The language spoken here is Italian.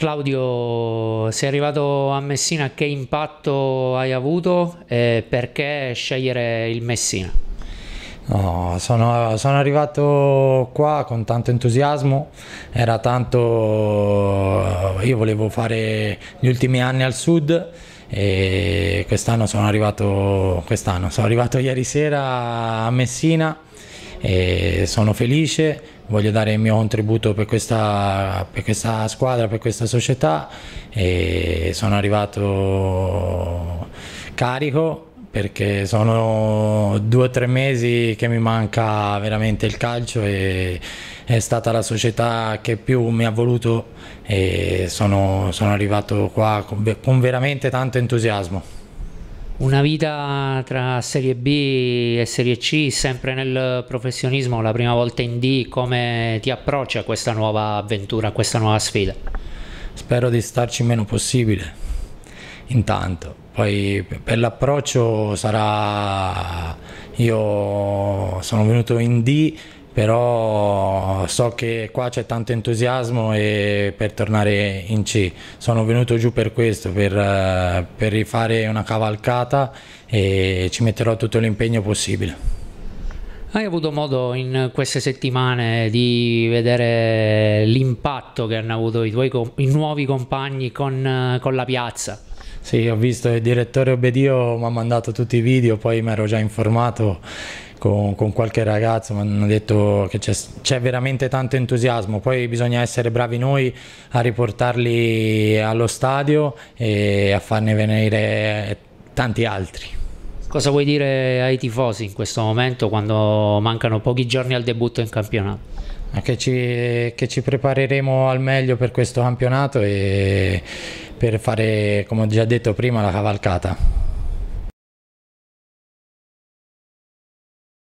Claudio, sei arrivato a Messina, che impatto hai avuto e perché scegliere il Messina? No, sono, sono, arrivato qua con tanto entusiasmo, era tanto... io volevo fare gli ultimi anni al sud e quest'anno sono arrivato, quest'anno sono arrivato ieri sera a Messina e sono felice, voglio dare il mio contributo per questa, per questa squadra, per questa società e sono arrivato carico perché sono due o tre mesi che mi manca veramente il calcio e è stata la società che più mi ha voluto e sono, sono arrivato qua con, con veramente tanto entusiasmo. Una vita tra Serie B e Serie C, sempre nel professionismo, la prima volta in D, come ti approcci a questa nuova avventura, a questa nuova sfida? Spero di starci il meno possibile, intanto. Poi per l'approccio sarà... Io sono venuto in D, però so che qua c'è tanto entusiasmo per tornare in C. Sono venuto giù per questo, per, eh, per rifare una cavalcata e ci metterò tutto l'impegno possibile. Hai avuto modo in queste settimane di vedere l'impatto che hanno avuto i tuoi i nuovi compagni con, eh, con la piazza? Sì, ho visto il direttore Obedio mi ha mandato tutti i video, poi mi ero già informato con, con qualche ragazzo, mi hanno detto che c'è veramente tanto entusiasmo, poi bisogna essere bravi noi a riportarli allo stadio e a farne venire tanti altri. Cosa vuoi dire ai tifosi in questo momento quando mancano pochi giorni al debutto in campionato? Che ci, che ci prepareremo al meglio per questo campionato e per fare, come ho già detto prima, la cavalcata.